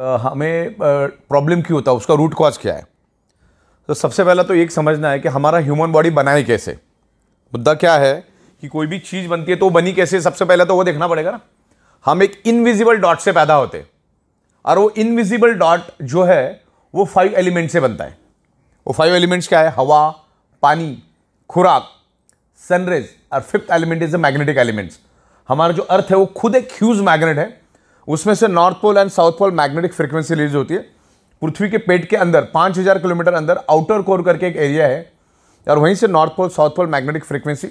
हमें प्रॉब्लम क्यों होता है उसका रूट कॉज क्या है तो सबसे पहला तो एक समझना है कि हमारा ह्यूमन बॉडी बनाए कैसे मुद्दा क्या है कि कोई भी चीज़ बनती है तो बनी कैसे सबसे पहले तो वो देखना पड़ेगा ना हम एक इनविजिबल डॉट से पैदा होते और वो इनविजिबल डॉट जो है वो फाइव एलिमेंट से बनता है वो फाइव एलिमेंट्स क्या है हवा पानी खुराक सनरेज और fifth element is a magnetic elements हमारा जो अर्थ है वो खुद एक ह्यूज मैग्नेट है उसमें से north pole and south pole magnetic frequency release होती है पृथ्वी के पेट के अंदर पाँच हज़ार किलोमीटर अंदर आउटर कोर करके एक एरिया है और वहीं से north pole south pole magnetic frequency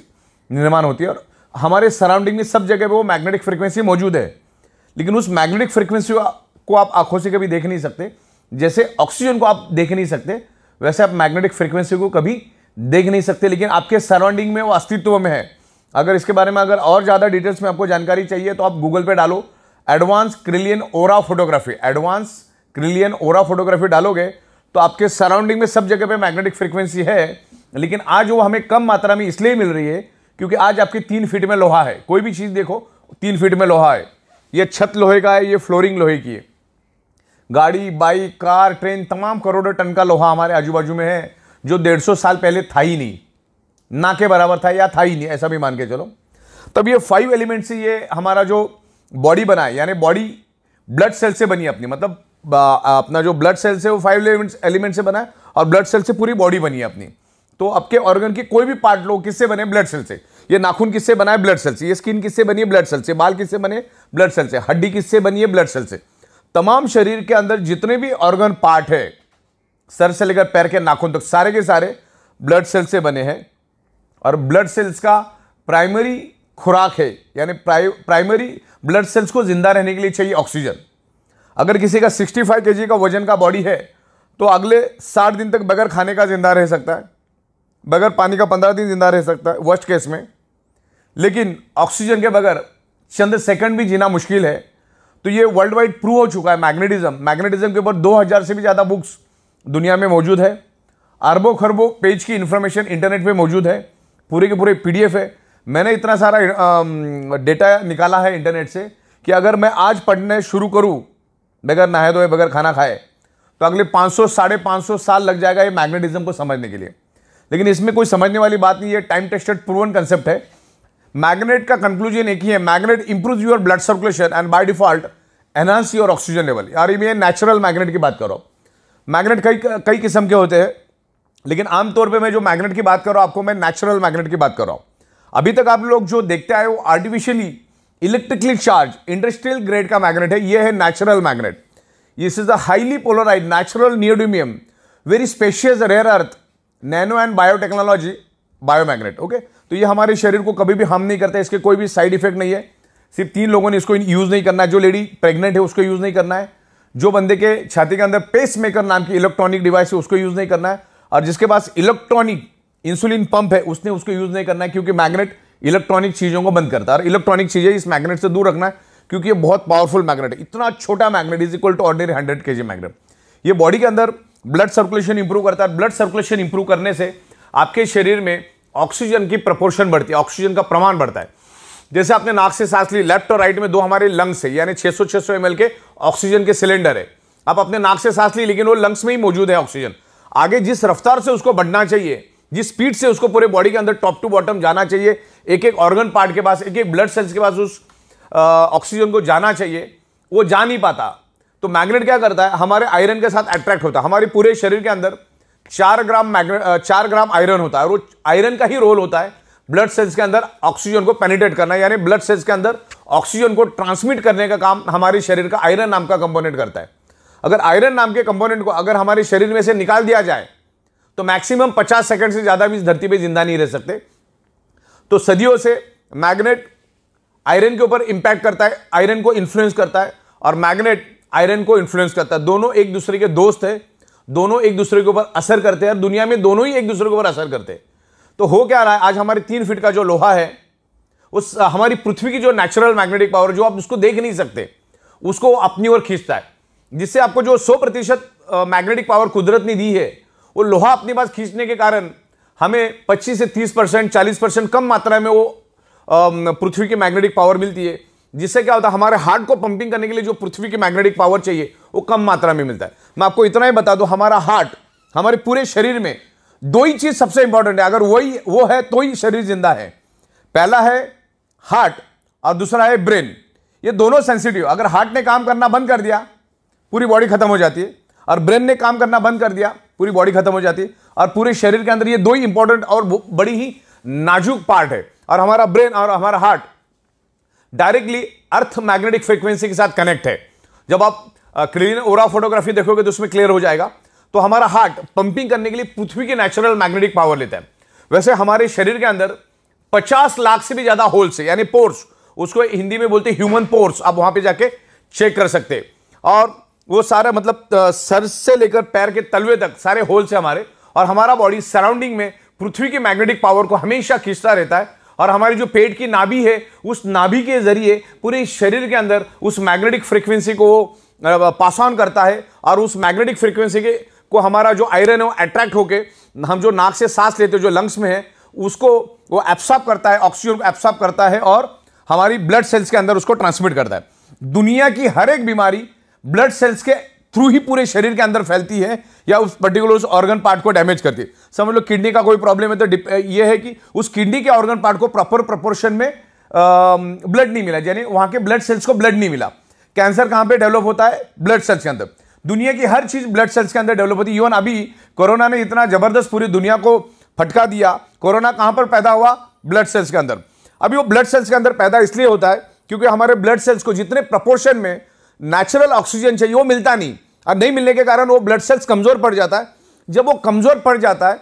निर्माण होती है और हमारे सराउंडिंग में सब जगह पर वो मैग्नेटिक फ्रिक्वेंसी मौजूद है लेकिन उस मैग्नेटिक फ्रिक्वेंसी को आप आंखों से कभी देख नहीं सकते जैसे ऑक्सीजन को आप देख नहीं सकते वैसे आप मैग्नेटिक फ्रिक्वेंसी को कभी देख नहीं सकते लेकिन आपके सराउंडिंग में वो अस्तित्व में है अगर इसके बारे में अगर और ज़्यादा डिटेल्स में आपको जानकारी चाहिए तो आप गूगल पर डालो advance Kirlian aura photography advance Kirlian aura photography डालोगे तो आपके सराउंडिंग में सब जगह पे मैग्नेटिक फ्रिक्वेंसी है लेकिन आज वो हमें कम मात्रा में इसलिए मिल रही है क्योंकि आज आपके तीन फीट में लोहा है कोई भी चीज़ देखो तीन फीट में लोहा है ये छत लोहे का है ये फ्लोरिंग लोहे की है गाड़ी बाइक कार ट्रेन तमाम करोड़ों टन का लोहा हमारे आजू बाजू में है जो डेढ़ सौ साल पहले था ही नहीं ना के बराबर था या था ही नहीं ऐसा भी मान के चलो तब ये फाइव एलिमेंट से ये हमारा जो बॉडी बनाए यानी बॉडी ब्लड सेल से बनी अपनी मतलब अपना जो ब्लड सेल्स है वो फाइव एलिमेंट्स एलिमेंट से बना है और ब्लड सेल से पूरी बॉडी बनी है अपनी तो आपके ऑर्गन के कोई भी पार्ट लो किससे बने ब्लड सेल से ये नाखून किससे बनाए ब्लड सेल से ये स्किन किससे बनी है ब्लड सेल से बाल किससे बने ब्लड सेल से हड्डी किससे बनी है ब्लड सेल से तमाम शरीर के अंदर जितने भी ऑर्गन पार्ट है सर से लेकर पैर के नाखून तक तो सारे के सारे ब्लड सेल से बने हैं और ब्लड सेल्स का प्राइमरी खुराक है यानी प्राइमरी ब्लड सेल्स को ज़िंदा रहने के लिए चाहिए ऑक्सीजन अगर किसी का 65 फाइव का वजन का बॉडी है तो अगले 60 दिन तक बगैर खाने का ज़िंदा रह सकता है बगैर पानी का 15 दिन ज़िंदा रह सकता है वर्स्ट केस में लेकिन ऑक्सीजन के बगैर चंद सेकंड भी जीना मुश्किल है तो ये वर्ल्ड वाइड प्रूव हो चुका है मैग्नेटिज्म मैग्नेटिज्म के ऊपर दो से भी ज़्यादा बुक्स दुनिया में मौजूद है अरबों खरबों पेज की इन्फॉर्मेशन इंटरनेट पर मौजूद है पूरे के पूरे पी है मैंने इतना सारा डेटा निकाला है इंटरनेट से कि अगर मैं आज पढ़ने शुरू करूँ बगैर नहाए धोए बगैर खाना खाए तो अगले 500 साढ़े पाँच साल लग जाएगा ये मैग्नेटिज्म को समझने के लिए लेकिन इसमें कोई समझने वाली बात नहीं है टाइम टेस्टेड प्रूवन कंसेप्ट है मैग्नेट का कंक्लूजन एक ही है magnet improve your blood circulation and by default enhance your oxygen level यार ये मैं नेचुरल मैग्नेट की बात कर रहा हूँ मैग्नेट कई कई किस्म के होते हैं लेकिन आमतौर पर मैं जो मैग्नेट की बात कर रहा हूँ आपको मैं नेचुरल मैग्नेट की बात कर रहा हूँ अभी तक आप लोग जो देखते आए वो artificially electrically charge industrial grade का मैग्नेट है ये है natural magnet this is a highly polarize natural neodymium very specious rare earth nano and biotechnology biomagnet okay तो ये हमारे शरीर को कभी भी हार्म नहीं करता इसके कोई भी साइड इफेक्ट नहीं है सिर्फ तीन लोगों ने इसको यूज़ नहीं करना है जो लेडी प्रेग्नेंट है उसको यूज़ नहीं करना है जो बंदे के छाती के अंदर पेस मेकर नाम की इलेक्ट्रॉनिक डिवाइस है उसको यूज़ नहीं करना है और जिसके पास इलेक्ट्रॉनिक इंसुलिन पंप है उसने उसको यूज़ नहीं करना है क्योंकि मैग्नेट इलेक्ट्रॉनिक चीज़ों को बंद करता है और इलेक्ट्रॉनिक चीज़ें इस मैग्नेट से दूर रखना है क्योंकि ये बहुत पावरफुल मैग्नेट है इतना छोटा magnet is equal to ordinary hundred K G magnet ये बॉडी के अंदर ब्लड सर्कुलेशन इंप्रूव करता है ब्लड सर्कुलेशन इंप्रूव करने से आपके शरीर में ऑक्सीजन की प्रपोर्शन बढ़ती है ऑक्सीजन का प्रमाण बढ़ता है जैसे आपने नाक से सांस ली लेफ्ट और राइट में दो हमारे लंग्स है यानी 600 600 एल के ऑक्सीजन के सिलेंडर है आप अपने नाक से सांस ली लेकिन वो लंग्स में ही मौजूद है ऑक्सीजन आगे जिस रफ्तार से उसको बढ़ना चाहिए जिस स्पीड से उसको पूरे बॉडी के अंदर टॉप टू बॉटम जाना चाहिए एक एक ऑर्गन पार्ट के पास एक एक ब्लड सेल्स के पास उस ऑक्सीजन को जाना चाहिए वो जा नहीं पाता तो मैग्नेट क्या करता है हमारे आयरन के साथ अट्रैक्ट होता है हमारे पूरे शरीर के अंदर चार ग्राम मैग्नेट चार ग्राम आयरन होता है और वो आयरन का ही रोल होता है ब्लड सेल्स के अंदर ऑक्सीजन को पेनिटेट करना यानी ब्लड सेल्स के अंदर ऑक्सीजन को ट्रांसमिट करने का काम हमारे शरीर का आयरन नाम का कंपोनेंट करता है अगर आयरन नाम के कंपोनेंट को अगर हमारे शरीर में से निकाल दिया जाए तो मैक्सिमम पचास सेकंड से ज़्यादा भी इस धरती पे जिंदा नहीं रह सकते तो सदियों से मैग्नेट आयरन के ऊपर इंपैक्ट करता है आयरन को इन्फ्लुएंस करता है और मैग्नेट आयरन को इन्फ्लुएंस करता है दोनों एक दूसरे के दोस्त है दोनों एक दूसरे के ऊपर असर करते हैं और दुनिया में दोनों ही एक दूसरे के ऊपर असर करते हैं तो हो क्या रहा है आज हमारे तीन फीट का जो लोहा है उस हमारी पृथ्वी की जो नेचुरल मैग्नेटिक पावर जो आप उसको देख नहीं सकते उसको अपनी ओर खींचता है जिससे आपको जो सौ प्रतिशत मैग्नेटिक पावर कुदरत ने दी है वो लोहा अपने पास खींचने के कारण हमें 25 से 30 परसेंट चालीस परसेंट कम मात्रा में वो पृथ्वी की मैग्नेटिक पावर मिलती है जिससे क्या होता है हमारे हार्ट को पंपिंग करने के लिए जो पृथ्वी की मैग्नेटिक पावर चाहिए वो कम मात्रा में मिलता है मैं आपको इतना ही बता दूँ हमारा हार्ट हमारे पूरे शरीर में दो ही चीज़ सबसे इंपॉर्टेंट है अगर वही वो है तो ही शरीर जिंदा है पहला है हार्ट और दूसरा है ब्रेन ये दोनों सेंसिटिव अगर हार्ट ने काम करना बंद कर दिया पूरी बॉडी खत्म हो जाती है और ब्रेन ने काम करना बंद कर दिया पूरी बॉडी खत्म हो जाती है और पूरे शरीर के अंदर ये दो ही इंपॉर्टेंट और बड़ी ही नाजुक पार्ट है और हमारा ब्रेन और हमारा heart directly earth magnetic frequency के साथ कनेक्ट है जब आप क्लीन ओरा फोटोग्राफी देखोगे तो उसमें क्लियर हो जाएगा तो हमारा हार्ट पंपिंग करने के लिए पृथ्वी के नेचुरल मैग्नेटिक पावर लेता है वैसे हमारे शरीर के अंदर 50 लाख से भी ज़्यादा होल्स है यानी पोर्स उसको हिंदी में बोलते ह्यूमन पोर्स आप वहां पे जाके चेक कर सकते और वो सारा मतलब सर से लेकर पैर के तलवे तक सारे होल्स है हमारे और हमारा बॉडी सराउंडिंग में पृथ्वी की मैग्नेटिक पावर को हमेशा खींचता रहता है और हमारी जो पेट की नाभि है उस नाभि के जरिए पूरे शरीर के अंदर उस मैग्नेटिक फ्रिक्वेंसी को वो पास ऑन करता है और उस मैग्नेटिक फ्रिक्वेंसी के को हमारा जो आयरन है वो अट्रैक्ट होकर हम जो नाक से सांस लेते जो लंग्स में है उसको वो एब्सॉर्ब करता है ऑक्सीजन को एब्सॉर्ब करता है और हमारी ब्लड सेल्स के अंदर उसको ट्रांसमिट करता है दुनिया की हर एक बीमारी ब्लड सेल्स के थ्रू ही पूरे शरीर के अंदर फैलती है या उस पर्टिकुलर उस ऑर्गन पार्ट को डैमेज करती है समझ लो किडनी का कोई प्रॉब्लम है तो ये है कि उस किडनी के ऑर्गन पार्ट को प्रॉपर प्रपोर्शन में ब्लड नहीं मिला यानी वहां के ब्लड सेल्स को ब्लड नहीं मिला कैंसर कहां पे डेवलप होता है ब्लड सेल्स के अंदर दुनिया की हर चीज़ ब्लड सेल्स के अंदर डेवलप होती है इवन अभी कोरोना ने इतना ज़बरदस्त पूरी दुनिया को फटका दिया कोरोना कहां पर पैदा हुआ ब्लड सेल्स के अंदर अभी वो ब्लड सेल्स के अंदर पैदा इसलिए होता है क्योंकि हमारे ब्लड सेल्स को जितने प्रपोर्शन में नेचुरल ऑक्सीजन चाहिए वो मिलता नहीं और नहीं मिलने के कारण वो ब्लड सेल्स कमज़ोर पड़ जाता है जब वो कमज़ोर पड़ जाता है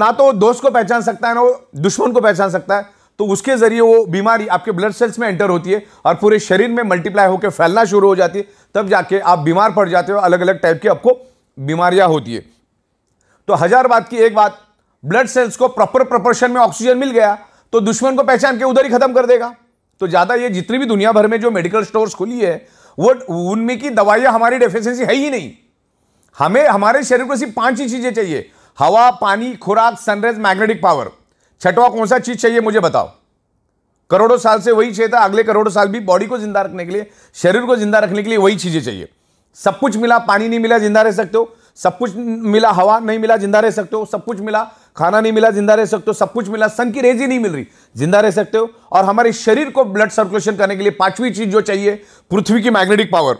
ना तो वो दोस्त को पहचान सकता है ना वो दुश्मन को पहचान सकता है तो उसके ज़रिए वो बीमारी आपके ब्लड सेल्स में एंटर होती है और पूरे शरीर में मल्टीप्लाई होकर फैलना शुरू हो जाती है तब जाके आप बीमार पड़ जाते हो अलग अलग टाइप की आपको बीमारियां होती है तो हज़ार बात की एक बात ब्लड सेल्स को प्रॉपर प्रपोर्शन में ऑक्सीजन मिल गया तो दुश्मन को पहचान के उधर ही ख़त्म कर देगा तो ज़्यादा ये जितनी भी दुनिया भर में जो मेडिकल स्टोर्स खुली है वो उनमें की दवाइयां हमारी डेफिशिएंसी है ही नहीं हमें हमारे शरीर को सिर्फ पांच ही चीज़ें चाहिए हवा पानी खुराक सनरेज मैग्नेटिक पावर छठवा कौन सा चीज़ चाहिए मुझे बताओ करोड़ों साल से वही चाहिए था अगले करोड़ों साल भी बॉडी को जिंदा रखने के लिए शरीर को जिंदा रखने के लिए वही चीज़ें चाहिए सब कुछ मिला पानी नहीं मिला जिंदा रह सकते हो सब कुछ मिला हवा नहीं मिला जिंदा रह सकते हो सब कुछ मिला खाना नहीं मिला जिंदा रह सकते हो सब कुछ मिला सन की रेज ही नहीं मिल रही जिंदा रह सकते हो और हमारे शरीर को ब्लड सर्कुलेशन करने के लिए पांचवी चीज जो चाहिए पृथ्वी की मैग्नेटिक पावर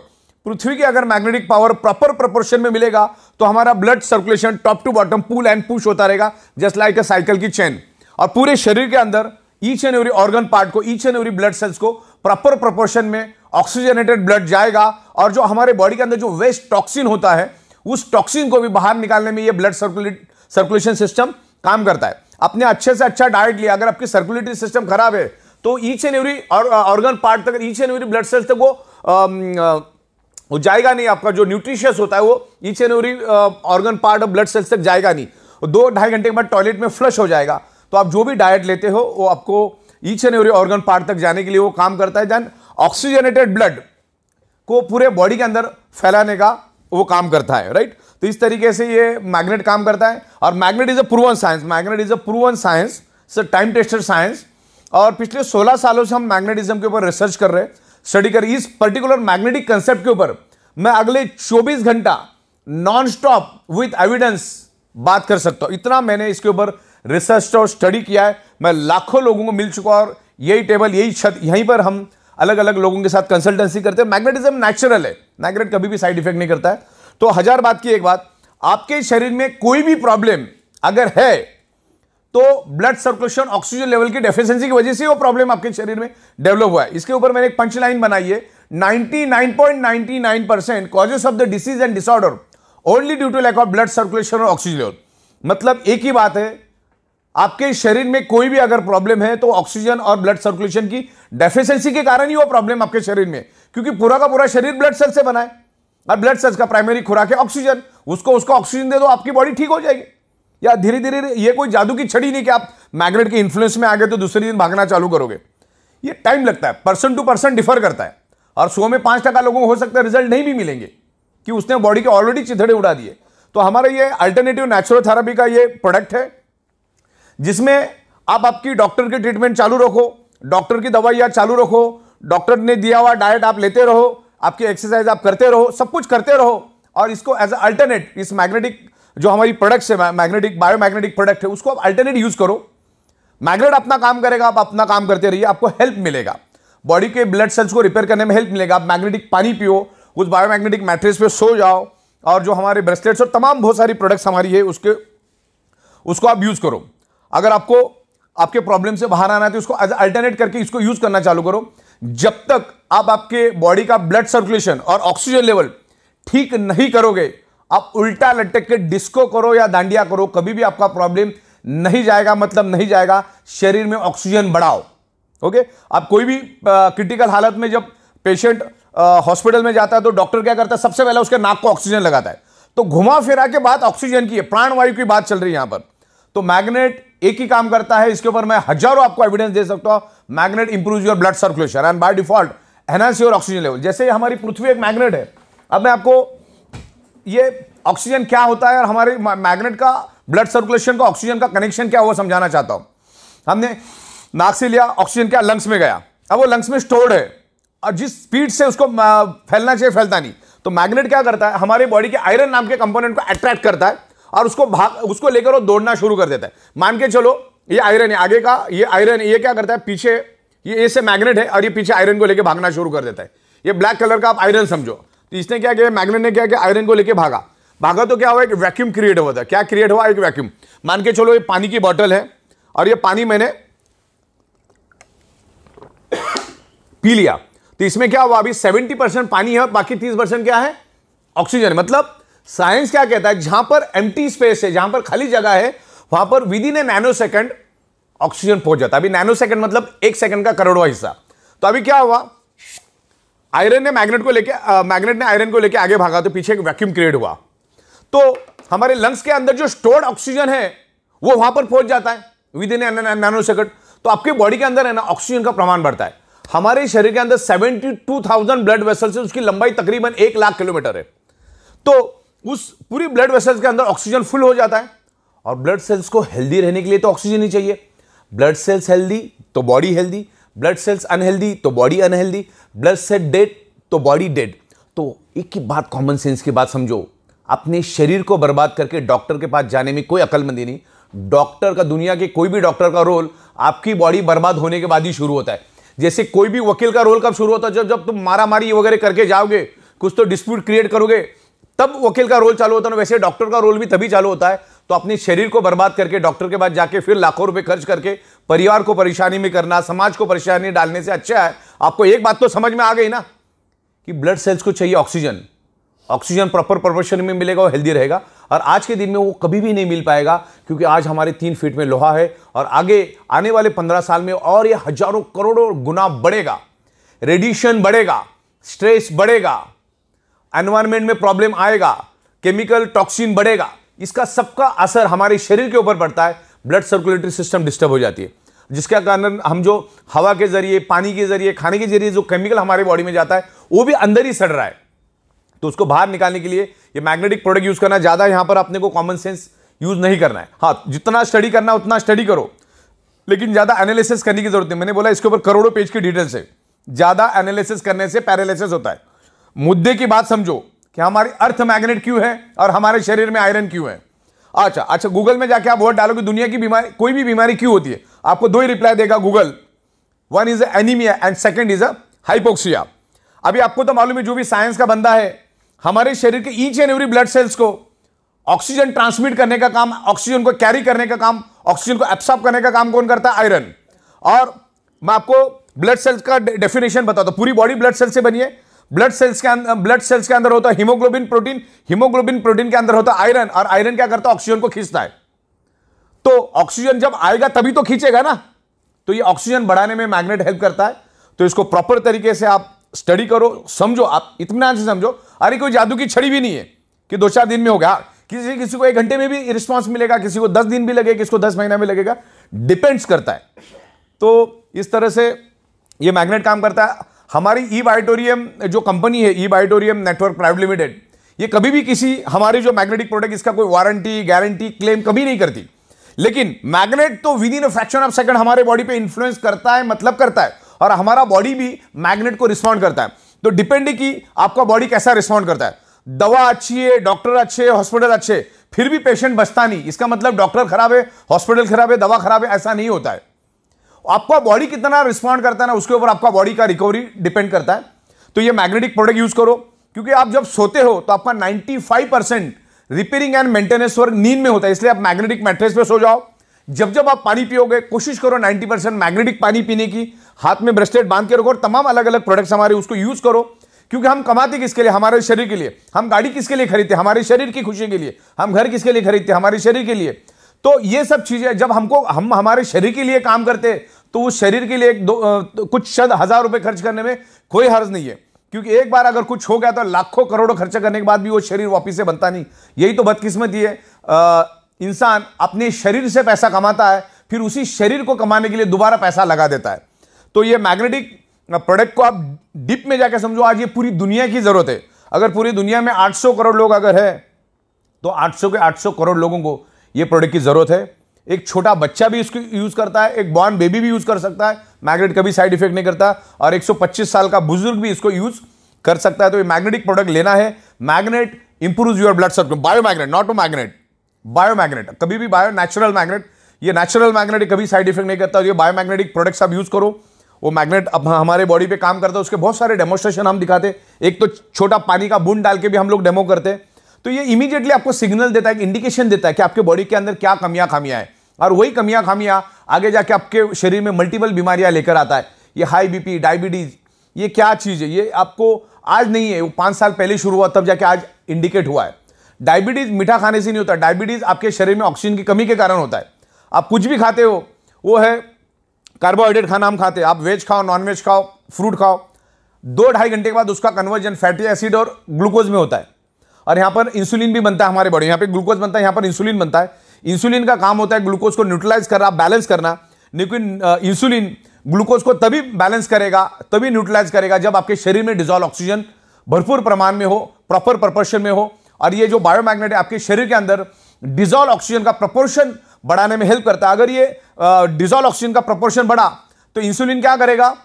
पृथ्वी की अगर मैग्नेटिक पावर प्रॉपर प्रपोर्शन में मिलेगा तो हमारा blood circulation top to bottom pull and push होता रहेगा जस्ट लाइक अ साइकिल की चेन और पूरे शरीर के अंदर each and every organ part को each and every blood cells को प्रॉपर प्रपोर्शन में ऑक्सीजनेटेड ब्लड जाएगा और जो हमारे बॉडी के अंदर जो वेस्ट टॉक्सिन होता है उस टॉक्सिन को भी बाहर निकालने में ये ब्लड सर्कुलेट सर्कुलेशन सिस्टम काम करता है आपने अच्छे से अच्छा डाइट लिया अगर आपकी सर्कुलेटरी सिस्टम खराब है तो each and every organ part तक each and every blood cells तक वो um, uh, वो जाएगा नहीं आपका जो न्यूट्रिशियस होता है वो each and every organ part और ब्लड सेल्स तक जाएगा नहीं दो ढाई घंटे के बाद टॉयलेट में फ्लश हो जाएगा तो आप जो भी डाइट लेते हो वो आपको each and every organ part तक जाने के लिए वो काम करता है देन ऑक्सीजनेटेड ब्लड को पूरे बॉडी के अंदर फैलाने का वो काम करता है राइट तो इस तरीके से ये मैग्नेट काम करता है और magnet is a proven science magnet is a proven science time tested science और पिछले 16 सालों से हम मैग्नेटिज्म के ऊपर रिसर्च कर रहे हैं स्टडी कर इस पर्टिकुलर मैग्नेटिक कंसेप्ट के ऊपर मैं अगले 24 घंटा नॉन स्टॉप विथ एविडेंस बात कर सकता हूँ इतना मैंने इसके ऊपर रिसर्च और स्टडी किया है मैं लाखों लोगों को मिल चुका और यही टेबल यही छत यहीं पर हम अलग अलग लोगों के साथ कंसल्टेंसी करते हैं मैग्नेटिज्म नेचुरल है मैग्नेट कभी भी साइड इफेक्ट नहीं करता है तो हजार बात की एक बात आपके शरीर में कोई भी प्रॉब्लम अगर है तो ब्लड सर्कुलेशन ऑक्सीजन लेवल की डेफिशिएंसी की वजह से वो प्रॉब्लम आपके शरीर में डेवलप हुआ है इसके ऊपर मैंने एक पंच लाइन बनाई है ninety ninety nine point nine percent causes of the disease and disorder only due to lack of blood circulation और ऑक्सीजन लेवल मतलब एक ही बात है आपके शरीर में कोई भी अगर प्रॉब्लम है तो ऑक्सीजन और ब्लड सर्कुलेशन की डेफिशिएंसी के कारण ही वो प्रॉब्लम आपके शरीर में क्योंकि पूरा का पूरा शरीर ब्लड सेल से बना है और ब्लड सेल्स का प्राइमरी खुराक है ऑक्सीजन उसको उसको ऑक्सीजन दे दो आपकी बॉडी ठीक हो जाएगी या धीरे धीरे ये कोई जादू की छड़ी नहीं कि आप मैग्नेट के इन्फ्लुएंस में आ गए तो दूसरे दिन भागना चालू करोगे ये टाइम लगता है पर्सन टू पर्सन डिफर करता है और सो में पांच टका लोगों को हो सकता है रिजल्ट नहीं भी मिलेंगे कि उसने बॉडी के ऑलरेडी चिथड़े उड़ा दिए तो हमारा ये अल्टरनेटिव नेचुरल थेरापी का ये प्रोडक्ट है जिसमें आप आपकी डॉक्टर की ट्रीटमेंट चालू रखो डॉक्टर की दवाइयाँ चालू रखो डॉक्टर ने दिया हुआ डाइट आप लेते रहो आपकी एक्सरसाइज आप करते रहो सब कुछ करते रहो और इसको एज अल्टरनेट इस मैग्नेटिक जो हमारी प्रोडक्ट्स है मैग्नेटिक बायोमैग्नेटिक प्रोडक्ट है उसको आप अल्टरनेट यूज करो मैग्नेट अपना काम करेगा आप अपना काम करते रहिए आपको हेल्प मिलेगा बॉडी के ब्लड सेल्स को रिपेयर करने में हेल्प मिलेगा आप मैग्नेटिक पानी पियो उस बायोमैग्नेटिक मैट्रिक्स पे सो जाओ और जो हमारे ब्रेसलेट्स और तमाम बहुत सारी प्रोडक्ट्स हमारी है उसके उसको आप यूज़ करो अगर आपको आपके प्रॉब्लम से बाहर आना है तो उसको एज अल्टरनेट करके इसको यूज़ करना चालू करो जब तक आप आपके बॉडी का ब्लड सर्कुलेशन और ऑक्सीजन लेवल ठीक नहीं करोगे आप उल्टा लटक के डिस्को करो या दांडिया करो कभी भी आपका प्रॉब्लम नहीं जाएगा मतलब नहीं जाएगा शरीर में ऑक्सीजन बढ़ाओ ओके आप कोई भी क्रिटिकल हालत में जब पेशेंट हॉस्पिटल में जाता है तो डॉक्टर क्या करता है सबसे पहले उसके नाक को ऑक्सीजन लगाता है तो घुमा फिरा के बात ऑक्सीजन की है प्राणवायु की बात चल रही है यहां पर तो मैग्नेट एक ही काम करता है इसके ऊपर मैं हजारों आपको एविडेंस दे सकता हूं magnet improve your blood circulation and by default enhance your oxygen level जैसे हमारी पृथ्वी एक मैग्नेट है अब मैं आपको ये ऑक्सीजन क्या होता है और हमारे मैग्नेट का ब्लड सर्कुलेशन का ऑक्सीजन का कनेक्शन क्या हुआ समझाना चाहता हूँ हमने नाक से लिया ऑक्सीजन क्या लंग्स में गया अब वो लंग्स में स्टोर्ड है और जिस स्पीड से उसको फैलना चाहिए फैलता नहीं तो मैग्नेट क्या करता है हमारे बॉडी के आयरन नाम के कंपोनेंट को अट्रैक्ट करता है और उसको भाग उसको लेकर वो दौड़ना शुरू कर देता है मान के चलो ये आयरन है आगे का ये आयरन ये क्या करता है पीछे ये इससे मैग्नेट है और ये पीछे आयरन को लेके भागना शुरू कर देता है ये ब्लैक कलर का आप आयरन समझो तो इसने क्या किया मैग्नेट ने क्या किया आयरन को लेके भागा भागा तो क्या हुआ एक वैक्यूम क्रिएट हुआ था क्या क्रिएट हुआ एक वैक्यूम मान के चलो ये पानी की बॉटल है और ये पानी मैंने पी लिया तो इसमें क्या हुआ अभी सेवेंटी परसेंट पानी है बाकी तीस परसेंट क्या है ऑक्सीजन मतलब साइंस क्या कहता है जहां पर एम्प्टी स्पेस है जहां पर खाली जगह है वहां पर within a nano second oxygen पहुंच जाता अभी नैनो सेकंड मतलब एक सेकंड का करोड़वा हिस्सा तो अभी क्या हुआ आयरन ने मैग्नेट को लेके मैग्नेट ने आयरन को लेके आगे भागा तो पीछे एक वैक्यूम क्रिएट हुआ तो हमारे लंग्स के अंदर जो स्टोर्ड ऑक्सीजन है वो वहां पर पहुंच जाता है विद इन नैनो सेकंड तो आपके बॉडी के अंदर है ना ऑक्सीजन का प्रमाण बढ़ता है हमारे शरीर के अंदर 72,000 ब्लड वेसल्स है उसकी लंबाई तकरीबन एक लाख किलोमीटर है तो उस पूरी ब्लड वेसल्स के अंदर ऑक्सीजन फुल हो जाता है और ब्लड सेल्स को हेल्दी रहने के लिए तो ऑक्सीजन ही चाहिए ब्लड सेल्स हेल्दी तो body healthy blood cells unhealthy तो body unhealthy blood cell dead तो बॉडी डेड तो एक ही बात कॉमन सेंस की बात समझो अपने शरीर को बर्बाद करके डॉक्टर के पास जाने में कोई अकलमंदी नहीं डॉक्टर का दुनिया के कोई भी डॉक्टर का रोल आपकी बॉडी बर्बाद होने के बाद ही शुरू होता है जैसे कोई भी वकील का रोल कब शुरू होता है जब जब तुम मारा मारी वगैरह करके जाओगे कुछ तो डिस्प्यूट क्रिएट करोगे तब वकील का रोल चालू होता है वैसे डॉक्टर का रोल भी तभी चालू होता है तो अपने शरीर को बर्बाद करके डॉक्टर के पास जाके फिर लाखों रुपए खर्च करके परिवार को परेशानी में करना समाज को परेशानी डालने से अच्छा है आपको एक बात तो समझ में आ गई ना कि ब्लड सेल्स को चाहिए ऑक्सीजन ऑक्सीजन प्रॉपर प्रोपोर्शन में मिलेगा और हेल्दी रहेगा और आज के दिन में वो कभी भी नहीं मिल पाएगा क्योंकि आज हमारे तीन फीट में लोहा है और आगे आने वाले पंद्रह साल में और ये हजारों करोड़ों गुना बढ़ेगा रेडिएशन बढ़ेगा स्ट्रेस बढ़ेगा एनवायरमेंट में प्रॉब्लम आएगा केमिकल टॉक्सिन बढ़ेगा इसका सबका असर हमारे शरीर के ऊपर पड़ता है ब्लड सर्कुलेटरी सिस्टम डिस्टर्ब हो जाती है जिसका कारण हम जो हवा के जरिए पानी के जरिए खाने के जरिए जो केमिकल हमारे बॉडी में जाता है वो भी अंदर ही सड़ रहा है तो उसको बाहर निकालने के लिए ये मैग्नेटिक प्रोडक्ट यूज़ करना ज़्यादा यहाँ पर अपने को कॉमन सेंस यूज़ नहीं करना है हाँ जितना स्टडी करना उतना स्टडी करो लेकिन ज़्यादा एनालिसिस करने की जरूरत नहीं मैंने बोला इसके ऊपर करोड़ों पेज की डिटेल्स है ज़्यादा एनालिसिस करने से पैरालिसिस होता है मुद्दे की बात समझो कि हमारी अर्थ मैग्नेट क्यों है और हमारे शरीर में आयरन क्यों है अच्छा अच्छा गूगल में जाके आप वर्ड डालोगे दुनिया की बीमारी कोई भी बीमारी क्यों होती है आपको दो ही रिप्लाई देगा Google one is anaemia and second is a hypoxia अभी आपको तो मालूम है जो भी साइंस का बंदा है हमारे शरीर के each and every blood cells को ऑक्सीजन ट्रांसमिट करने का काम ऑक्सीजन को कैरी करने का काम ऑक्सीजन को एब्सॉर्ब करने का काम कौन करता है आयरन और मैं आपको ब्लड सेल्स का डेफिनेशन बताता हूं पूरी बॉडी ब्लड सेल से बनी है ब्लड सेल्स के अंदर ब्लड सेल्स के अंदर होता है हीमोग्लोबिन प्रोटीन हीमोग्लोबिन प्रोटीन के अंदर होता है आयरन और आयरन क्या करता है ऑक्सीजन को खींचता है तो ऑक्सीजन जब आएगा तभी तो खींचेगा ना तो ये ऑक्सीजन बढ़ाने में मैग्नेट हेल्प करता है तो इसको प्रॉपर तरीके से आप स्टडी करो समझो आप इतना से समझो अरे कोई जादू की छड़ी भी नहीं है कि दो चार दिन में हो गया किसी किसी को एक घंटे में भी रिस्पॉन्स मिलेगा किसी को दस दिन भी लगेगा किसी को दस महीना में लगेगा डिपेंड्स करता है तो इस तरह से ये मैग्नेट काम करता है हमारी ई बायोटोरियम जो कंपनी है E Biotorium network private limited ये कभी भी किसी हमारे जो मैग्नेटिक प्रोडक्ट इसका कोई वारंटी गारंटी क्लेम कभी नहीं करती लेकिन मैग्नेट तो within a fraction of second हमारे बॉडी पे इन्फ्लुएंस करता है मतलब करता है और हमारा बॉडी भी मैग्नेट को रिस्पॉन्ड करता है तो डिपेंड कि आपका बॉडी कैसा रिस्पॉन्ड करता है दवा अच्छी है डॉक्टर अच्छे है हॉस्पिटल अच्छे फिर भी पेशेंट बचता नहीं इसका मतलब डॉक्टर खराब है हॉस्पिटल खराब है दवा खराब है ऐसा नहीं होता है आपका बॉडी कितना रिस्पॉन्ड करता है ना उसके ऊपर आपका बॉडी का रिकवरी डिपेंड करता है तो ये मैग्नेटिक प्रोडक्ट यूज करो क्योंकि आप जब सोते हो तो आपका 95 percent repairing and maintenance work नींद में होता है इसलिए आप मैग्नेटिक मैट्रेस पे सो जाओ जब जब आप पानी पियोगे कोशिश करो 90 परसेंट मैग्नेटिक पानी पीने की हाथ में ब्रेसलेट बांध के रखो और तमाम अलग अलग प्रोडक्ट्स हमारे उसको यूज करो क्योंकि हम कमाते किसके लिए हमारे शरीर के लिए हम गाड़ी किसके लिए खरीदते हमारे शरीर की खुशी के लिए हम घर किसके लिए खरीदते हमारे शरीर के लिए तो ये सब चीज़ें जब हमको हम हमारे शरीर के लिए काम करते तो उस शरीर के लिए एक दो तो कुछ शद हज़ार रुपए खर्च करने में कोई हर्ज नहीं है क्योंकि एक बार अगर कुछ हो गया तो लाखों करोड़ों खर्चा करने के बाद भी वो शरीर वापिस से बनता नहीं यही तो बदकिस्मती है इंसान अपने शरीर से पैसा कमाता है फिर उसी शरीर को कमाने के लिए दोबारा पैसा लगा देता है तो ये मैग्नेटिक प्रोडक्ट को आप डिप में जाकर समझो आज ये पूरी दुनिया की ज़रूरत है अगर पूरी दुनिया में 800 करोड़ लोग अगर है तो 800 के 800 करोड़ लोगों को ये प्रोडक्ट की ज़रूरत है एक छोटा बच्चा भी इसको यूज़ करता है एक बॉर्न बेबी भी यूज़ कर सकता है मैग्नेट कभी साइड इफेक्ट नहीं करता और 125 साल का बुजुर्ग भी इसको यूज़ कर सकता है तो ये मैग्नेटिक प्रोडक्ट लेना है magnet improve your blood circulation bio magnet not magnet bio magnet कभी भी बायो नेचुरल मैग्नेट ये नेचुरल मैग्नेट कभी साइड इफेक्ट नहीं करता और ये बायो मैग्नेटिक प्रोडक्ट्स आप यूज़ करो वो मैग्नेट अब हमारे बॉडी पे काम करता है उसके बहुत सारे डेमोस्ट्रेशन हम दिखाते एक तो छोटा पानी का बूंद डाल के भी हम लोग डेमो करते हैं तो ये इमीडिएटली आपको सिग्नल देता है एक इंडिकेशन देता है कि आपके बॉडी के अंदर क्या कमियां खामियां है और वही कमियां खामियां आगे जाके आपके शरीर में मल्टीपल बीमारियां लेकर आता है ये हाई बीपी डायबिटीज़ ये क्या चीज़ है ये आपको आज नहीं है वो पाँच साल पहले शुरू हुआ तब जाके आज इंडिकेट हुआ है डायबिटीज़ मीठा खाने से नहीं होता डायबिटीज़ आपके शरीर में ऑक्सीजन की कमी के कारण होता है आप कुछ भी खाते हो वो है कार्बोहाइड्रेट खाना हम खाते हैं आप वेज खाओ नॉन वेज खाओ फ्रूट खाओ दो ढाई घंटे के बाद उसका कन्वर्जन फैटी एसिड और ग्लूकोज में होता है और यहाँ पर इंसुलिन भी बनता है हमारे बॉडी यहाँ पर ग्लूकोज बनता है यहाँ पर इंसुलिन बनता है इंसुलिन का काम होता है ग्लूकोज को न्यूट्रलाइज करना बैलेंस करना लेकिन इंसुलिन ग्लूकोज को तभी बैलेंस करेगा तभी न्यूट्रलाइज करेगा जब आपके शरीर में डिजॉल्व ऑक्सीजन भरपूर प्रमाण में हो प्रॉपर प्रपोर्शन में हो और ये जो बायोमैग्नेट है आपके शरीर के अंदर डिजॉल्व ऑक्सीजन का प्रपोर्शन बढ़ाने में हेल्प करता है अगर ये डिजॉल्व ऑक्सीजन का प्रपोर्शन बढ़ा तो इंसुलिन क्या करेगा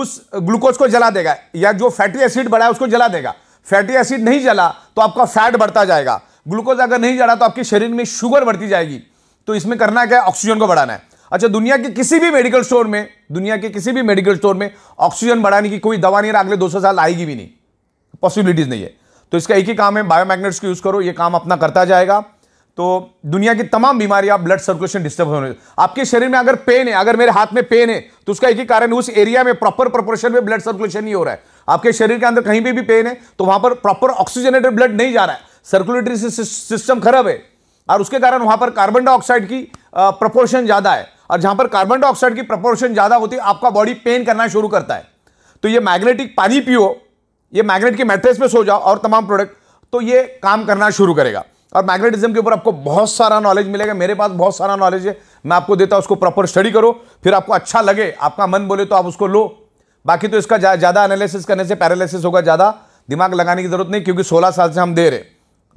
उस ग्लूकोज को जला देगा या जो फैटी एसिड बढ़ा है उसको जला देगा फैटी एसिड नहीं जला तो आपका फैट बढ़ता जाएगा ग्लूकोज अगर नहीं जा रहा तो आपके शरीर में शुगर बढ़ती जाएगी तो इसमें करना क्या है ऑक्सीजन को बढ़ाना है अच्छा दुनिया के किसी भी मेडिकल स्टोर में दुनिया के किसी भी मेडिकल स्टोर में ऑक्सीजन बढ़ाने की कोई दवा नहीं रहा अगले दो सौ साल आएगी भी नहीं पॉसिबिलिटीज़ नहीं है तो इसका एक ही काम है बायोमैग्नेट्स को यूज़ करो ये काम अपना करता जाएगा तो दुनिया की तमाम बीमारियां ब्लड सर्कुलेशन डिस्टर्ब होने आपके शरीर में अगर पेन है अगर मेरे हाथ में पेन है तो उसका एक ही कारण उस एरिया में प्रॉपर प्रोपोर्शन में ब्लड सर्कुलेशन नहीं हो रहा है आपके शरीर के अंदर कहीं भी पेन है तो वहां पर प्रॉपर ऑक्सीजनेटेड ब्लड नहीं जा रहा है सर्कुलेटरी सिस्टम खराब है और उसके कारण वहां पर कार्बन डाइऑक्साइड की प्रपोर्शन ज़्यादा है और जहां पर कार्बन डाइऑक्साइड की प्रपोर्शन ज़्यादा होती है आपका बॉडी पेन करना शुरू करता है तो ये मैग्नेटिक पानी पियो ये मैग्नेट की मैट्रेस पे सो जाओ और तमाम प्रोडक्ट तो ये काम करना शुरू करेगा और मैग्नेटिज्म के ऊपर आपको बहुत सारा नॉलेज मिलेगा मेरे पास बहुत सारा नॉलेज है मैं आपको देता हूँ उसको प्रॉपर स्टडी करो फिर आपको अच्छा लगे आपका मन बोले तो आप उसको लो बाकी तो इसका ज़्यादा एनालिसिस करने से पैरालिसिस होगा ज़्यादा दिमाग लगाने की जरूरत नहीं क्योंकि सोलह साल से हम दे रहे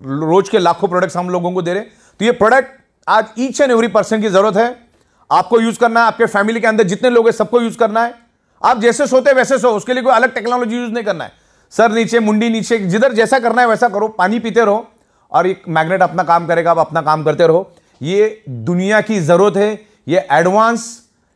रोज के लाखों प्रोडक्ट्स हम लोगों को दे रहे तो ये प्रोडक्ट आज ईच एंड एवरी पर्सन की ज़रूरत है आपको यूज़ करना है आपके फैमिली के अंदर जितने लोग हैं सबको यूज़ करना है आप जैसे सोते वैसे सो उसके लिए कोई अलग टेक्नोलॉजी यूज़ नहीं करना है सर नीचे मुंडी नीचे जिधर जैसा करना है वैसा करो पानी पीते रहो और एक मैग्नेट अपना काम करेगा आप अपना काम करते रहो ये दुनिया की ज़रूरत है ये एडवांस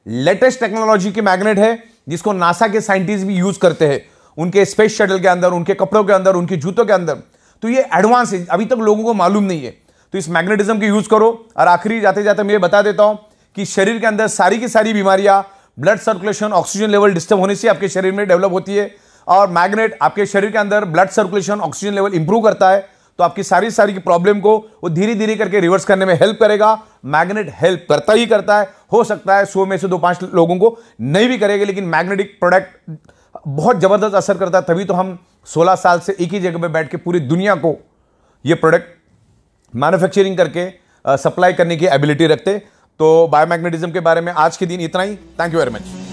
लेटेस्ट टेक्नोलॉजी की मैग्नेट है जिसको नासा के साइंटिस्ट भी यूज़ करते हैं उनके स्पेस शटल के अंदर उनके कपड़ों के अंदर उनके जूतों के अंदर तो ये एडवांस है अभी तक लोगों को मालूम नहीं है तो इस मैग्नेटिज्म की यूज़ करो और आखिरी जाते जाते मैं ये बता देता हूँ कि शरीर के अंदर सारी की सारी बीमारियां blood circulation oxygen level disturb होने से आपके शरीर में डेवलप होती है और मैग्नेट आपके शरीर के अंदर blood circulation oxygen level improve करता है तो आपकी सारी सारी की प्रॉब्लम को वो धीरे धीरे करके रिवर्स करने में हेल्प करेगा मैग्नेट हेल्प करता ही करता है हो सकता है सौ में से दो पांच लोगों को नहीं भी करेगा लेकिन मैग्नेटिक प्रोडक्ट बहुत ज़बरदस्त असर करता है तभी तो हम 16 साल से एक ही जगह पर बैठ के पूरी दुनिया को ये प्रोडक्ट मैन्युफैक्चरिंग करके सप्लाई करने की एबिलिटी रखते तो बायोमैग्नेटिज्म के बारे में आज के दिन इतना ही थैंक यू वेरी मच